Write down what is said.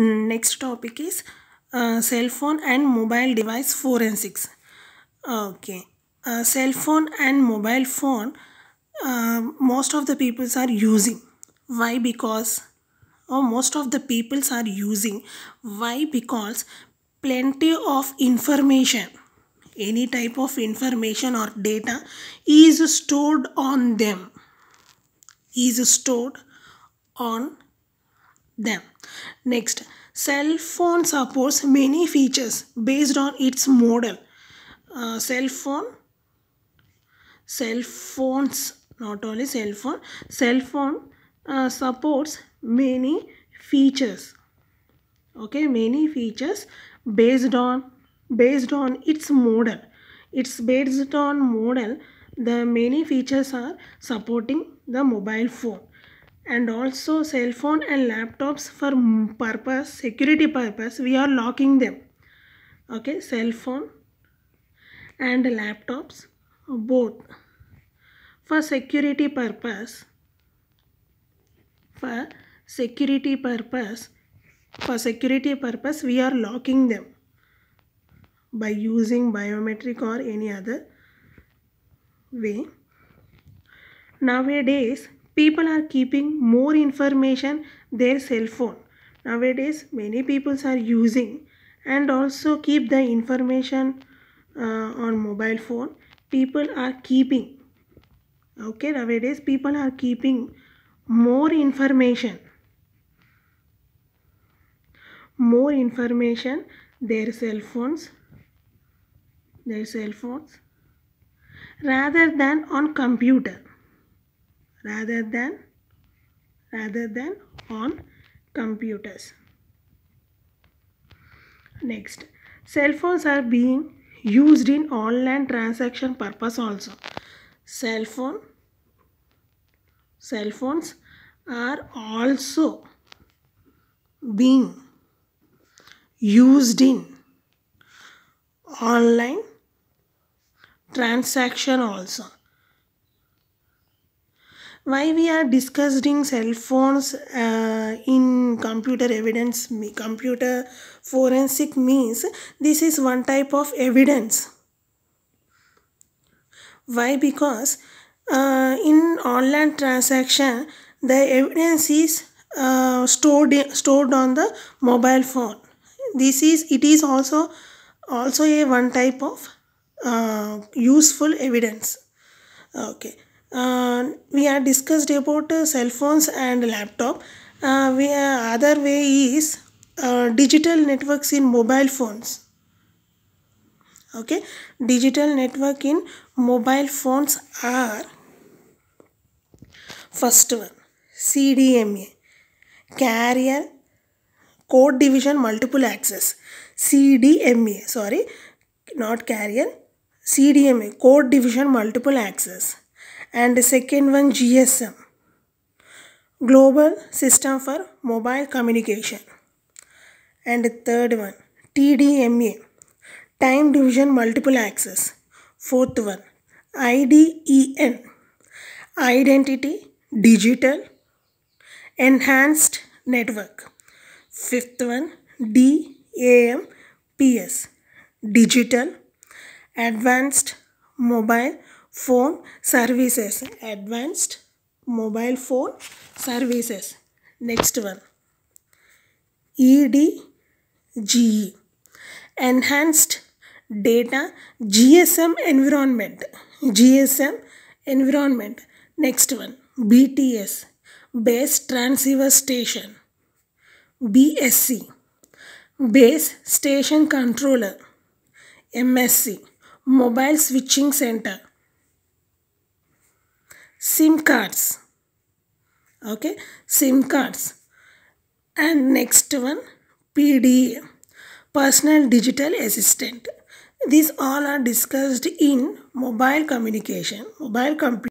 Mm, next topic is uh, cell phone and mobile device 4 and 6 okay uh, cell phone and mobile phone uh, most of the peoples are using why because or most of the peoples are using why because plenty of information any type of information or data is stored on them is stored on them. Next, cell phone supports many features based on its model. Uh, cell phone, cell phones, not only cell phone, cell phone uh, supports many features. Okay, many features based on based on its model. It's based on model. The many features are supporting the mobile phone and also cell phone and laptops for purpose security purpose we are locking them okay cell phone and laptops both for security purpose for security purpose for security purpose we are locking them by using biometric or any other way nowadays people are keeping more information their cell phone nowadays many peoples are using and also keep the information uh, on mobile phone people are keeping okay nowadays people are keeping more information more information their cell phones their cell phones rather than on computer rather than rather than on computers. Next, cell phones are being used in online transaction purpose also. Cell phone, cell phones are also being used in online transaction also why we are discussing cell phones uh, in computer evidence computer forensic means this is one type of evidence why because uh, in online transaction the evidence is uh, stored stored on the mobile phone this is it is also also a one type of uh, useful evidence okay uh, we have discussed about uh, cell phones and laptop. Uh, we, uh, other way is uh, digital networks in mobile phones. Okay, digital network in mobile phones are first one CDMA carrier code division multiple access CDMA sorry not carrier CDMA code division multiple access and second one GSM Global System for Mobile Communication and third one TDMA Time Division Multiple Access fourth one IDEN Identity Digital Enhanced Network fifth one DAMPS, Digital Advanced Mobile phone services advanced mobile phone services next one EDGE enhanced data GSM environment GSM environment next one BTS base transceiver station BSC base station controller MSC mobile switching center SIM cards. Okay, SIM cards. And next one, PDA, Personal Digital Assistant. These all are discussed in mobile communication, mobile computer.